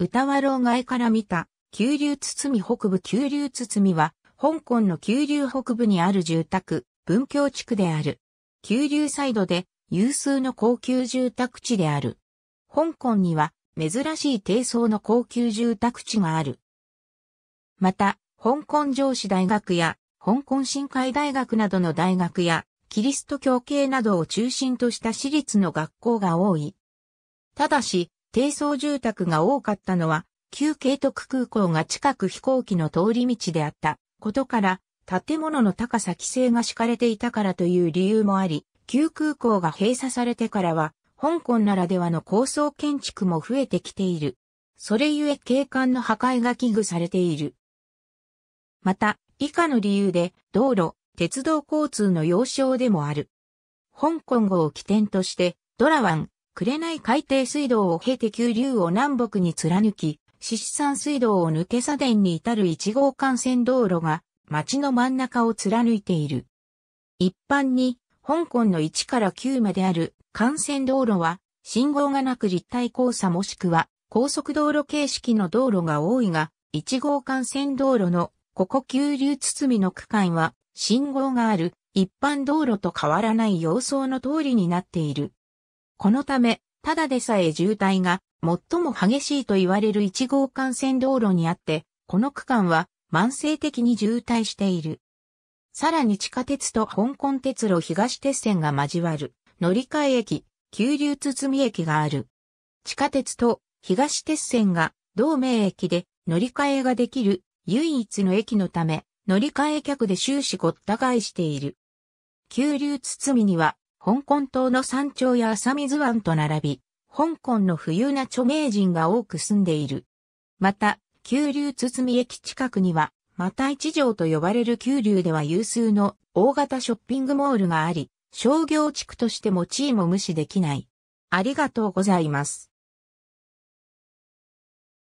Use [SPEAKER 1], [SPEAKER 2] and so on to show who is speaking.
[SPEAKER 1] 歌和老外から見た、九流堤北部九流堤は、香港の九流北部にある住宅、文教地区である。九流サイドで有数の高級住宅地である。香港には珍しい低層の高級住宅地がある。また、香港上司大学や香港深海大学などの大学やキリスト教系などを中心とした私立の学校が多い。ただし、低層住宅が多かったのは、旧慶徳空港が近く飛行機の通り道であったことから、建物の高さ規制が敷かれていたからという理由もあり、旧空港が閉鎖されてからは、香港ならではの高層建築も増えてきている。それゆえ景観の破壊が危惧されている。また、以下の理由で、道路、鉄道交通の要衝でもある。香港号を起点として、ドラワン、紅海底水道を経て急流を南北に貫き、獅子山水道を抜け左伝に至る1号幹線道路が街の真ん中を貫いている。一般に、香港の1から9まである幹線道路は、信号がなく立体交差もしくは高速道路形式の道路が多いが、1号幹線道路のここ急流包みの区間は信号がある一般道路と変わらない様相の通りになっている。このため、ただでさえ渋滞が最も激しいと言われる1号幹線道路にあって、この区間は慢性的に渋滞している。さらに地下鉄と香港鉄路東鉄線が交わる乗り換え駅、急流堤駅がある。地下鉄と東鉄線が同名駅で乗り換えができる唯一の駅のため乗り換え客で終始ごった返している。急流堤には香港島の山頂や浅水湾と並び、香港の富裕な著名人が多く住んでいる。また、急流堤駅近くには、また一条と呼ばれる急流では有数の大型ショッピングモールがあり、商業地区としても地位も無視できない。ありがとうございます。